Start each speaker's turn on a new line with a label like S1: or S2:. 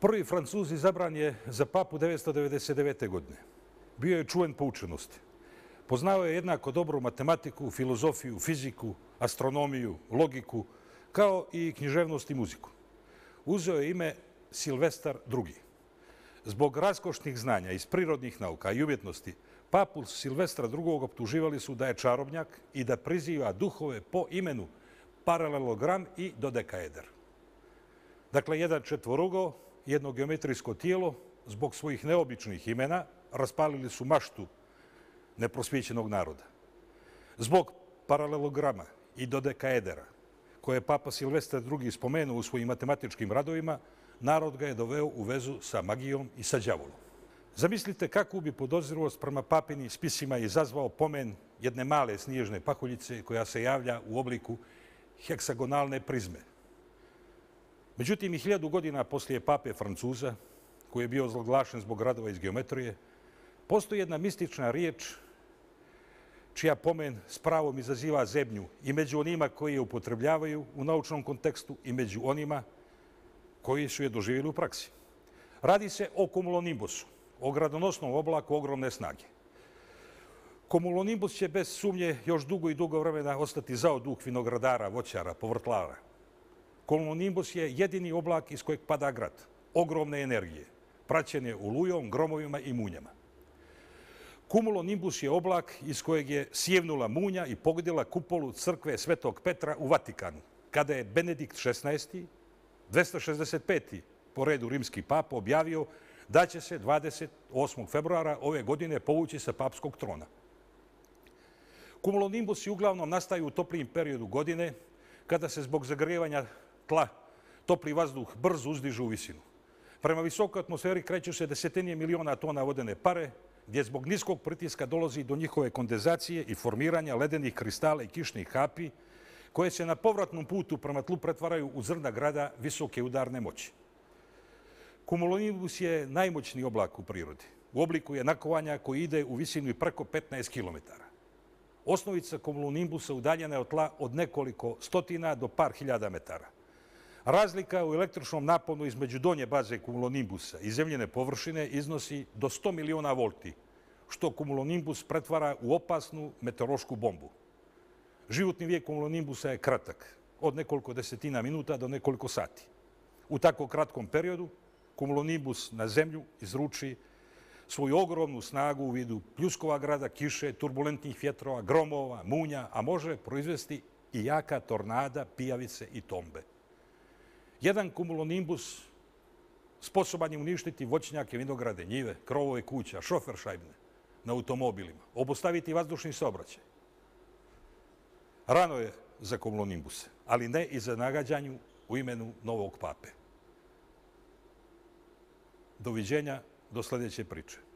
S1: Prvi francuz izabran je za papu 999. godine. Bio je čuven po učenosti. Poznao je jednako dobru matematiku, filozofiju, fiziku, astronomiju, logiku, kao i književnost i muziku. Uzeo je ime Silvestar II. Zbog raskošnih znanja iz prirodnih nauka i umjetnosti, papu Silvestra II. optuživali su da je čarobnjak i da priziva duhove po imenu paralelogram i dodekaeder. Dakle, jedan četvorugo, jedno geometrijsko tijelo, zbog svojih neobičnih imena, raspalili su maštu neprosvjećenog naroda. Zbog paralelograma i dodekaedera, koje je Papa Silvestar II. spomenuo u svojim matematičkim radovima, narod ga je doveo u vezu sa magijom i sa djavolom. Zamislite kakvu bi podozirovost prema papini spisima izazvao pomen jedne male snježne pahuljice koja se javlja u obliku heksagonalne prizme. Međutim, i hiljadu godina poslije pape Francuza, koji je bio zloglašen zbog radova iz geometrije, postoji jedna mistična riječ čija pomen s pravom izaziva zemlju i među onima koji je upotrebljavaju u naučnom kontekstu i među onima koji su je doživjeli u praksi. Radi se o kumulonimbusu, o gradonosnom oblaku ogromne snage. Kumulonimbus će bez sumnje još dugo i dugo vremena ostati zao duh vinogradara, voćara, povrtlara – Kolonimbus je jedini oblak iz kojeg pada grad. Ogromne energije. praćene je ulujom, gromovima i munjama. Kumulonimbus je oblak iz kojeg je sjevnula munja i pogodila kupolu crkve Svetog Petra u Vatikanu, kada je Benedikt XVI, 265. po redu rimski papa, objavio da će se 28. februara ove godine povući sa papskog trona. Kumulonimbusi uglavnom nastaju u toplijim periodu godine, kada se zbog zagrijevanja tla, topli vazduh brzo uzdižu u visinu. Prema visokoj atmosferi kreću se desetenije miliona tona vodene pare, gdje zbog niskog pritiska dolazi do njihove kondenzacije i formiranja ledenih kristala i kišnih hapi, koje se na povratnom putu prema tlu pretvaraju u zrna grada visoke udarne moći. Kumulonimbus je najmoćni oblak u prirodi. U obliku je nakovanja koji ide u visinu i preko 15 km. Osnovica kumulonimbusa udaljena je od tla od nekoliko stotina do par hiljada metara. Razlika u električnom naponu između donje baze kumulonimbusa i zemljene površine iznosi do 100 miliona volti, što kumulonimbus pretvara u opasnu meteorošku bombu. Životni vijek kumulonimbusa je kratak, od nekoliko desetina minuta do nekoliko sati. U tako kratkom periodu kumulonimbus na zemlju izruči svoju ogromnu snagu u vidu pljuskova grada, kiše, turbulentnih vjetrova, gromova, munja, a može proizvesti i jaka tornada, pijavice i tombe. Jedan kumulonimbus sposoban je uništiti voćnjake, vinograde, njive, krovove kuća, šofer šajbne na automobilima, obustaviti vazdušni saobraćaj. Rano je za kumulonimbuse, ali ne i za nagađanju u imenu novog pape. Doviđenja do sljedeće priče.